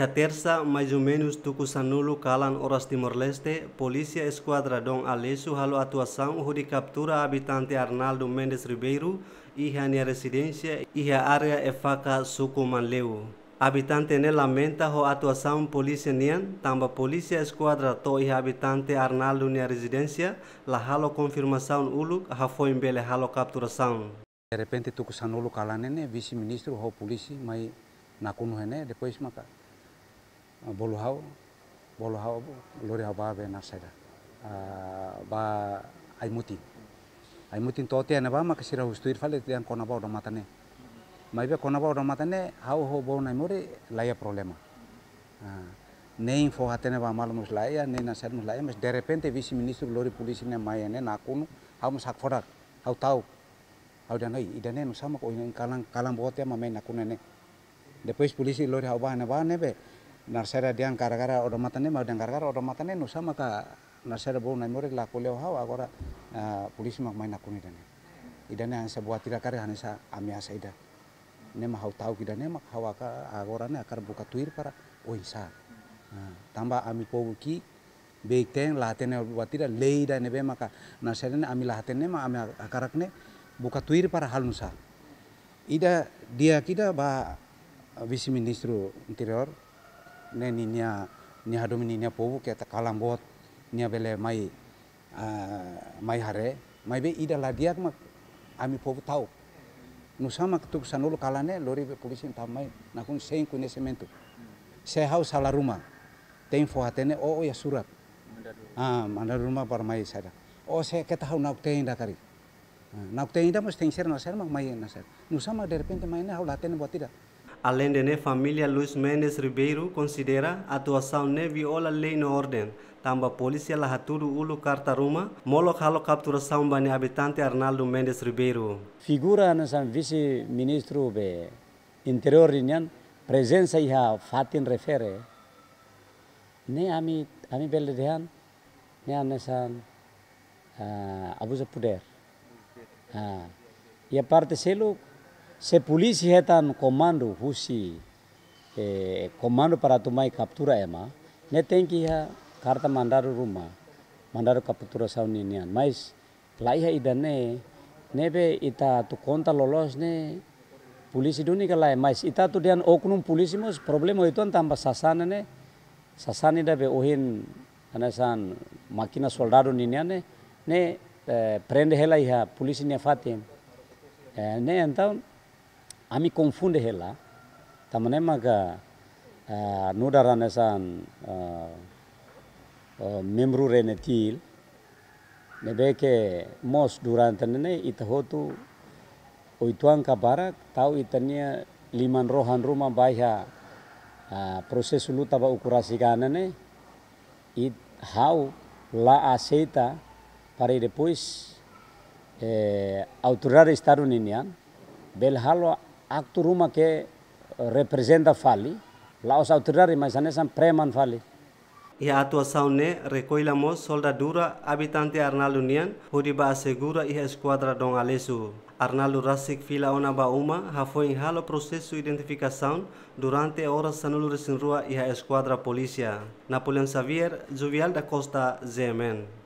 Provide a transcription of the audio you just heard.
a terça, mais ou menos, Tucusanulo Kalan, horas Timor-Leste, polícia Dom Aleixo halo atuação onde captura habitante Arnaldo Mendes Ribeiro e a residência e a área efaca faca Sucumanleu. Habitante ne lamenta ho atuação polícia nian, tamba polícia esquadra to e habitante Arnaldo nia residência, la halo confirmação uluk, ha foi embele halo capturação. De repente Tucusanulo calan ne vice-ministro ho polícia, mas na kunuhene, depois maca. bolu hau bolu hau lori hau ba be nasaida ah, ba aimutin aimutin tote ana ba ma kasira hustuir fale tian kona ba matane mai be kona ba matane hau ho bo na mori laia problema ah, nei fo hatene ba mal mus laia nei na ser mus laia mas de repente vice ministro lori polisi ne mai ne na kunu hau mus hak forak hau tau hau dan oi idane no sama ko kalang kalang bote ma mai na kunu ne depois polisi lori hau ba ne ba ne be narsera diang kara-kara oromatane ma mau kara gara-gara nusa maka narsera bo na murik laku kuleo hau agora eh, polisi mak main aku nih dane idane buatira sebuah tira kare hanya ami amia ida ne ma hau tahu kidane mak hau aka agora ne akar buka tuir para oh insa eh, tamba ami pobuki beikten lahatene watira leida be maka narsera ne ami lahatene ma ami akarak ne buka tuir para hal ida dia kita ba visi ministro interior ne ni nia ni hadum ni nia pobu ke ta kalam bot nia bele mai mai hare mai be ida diak mak ami pobu tau nusa mak tuk sanulu kalane lori be polisin tamai nakun sein kune sementu se hau sala rumah tein fo hatene o ya surat ah mandar rumah par mai sada o saya keta hau nak tein dakari nak tein da mesti ser nasar mak mai nasar nusa mak derpente mai na hau latene buat tidak Além de família Luiz Mendes Ribeiro considera a atuação ne viola lei no ordem. Tamba polícia lahaturu ulu cartaruma, molok halo capturação bani habitante Arnaldo Mendes Ribeiro. Figura na vice-ministro be interior nian presença iha fatin refere. Ne ami ami belle dehan ne anesan uh, ah, abuso poder. Ah, ia parte seluk Se polisi hetan komando husi eh, komando para mai kaptura ema, netengi tem que ia mandaru mandar ruma, mandar captura sauninian, mais lá idane nebe ita tu konta lolos ne polisi duni kala mais ita tu dian oknum polisi mus problemo itu tambah sasana ne sasani be ohin anasan makina soldado ninian ne ne e, prende helai ha polisi ne fatin. fatim e, ne entau ami konfunde hela tamane maga uh, ah, nuda rana san uh, membru rene til beke mos durante nene ita hotu oituan tau itania liman rohan rumah baiha proses lu taba ukurasi kanane it hau la aseta pare depois eh autorar estar bel halo A turma que representa fali, lá os autoridades mas são preman fali. E a atuação ne né, recoilamos soldadura habitante Arnaldo Nian, Huriba assegura e a esquadra Dom Alessu. Arnaldo Rassik fila ona bauma, já foi em ralo processo identificação durante a hora sanulu rua e a esquadra polícia. Napoleão Xavier, Juvial da Costa, Zemen.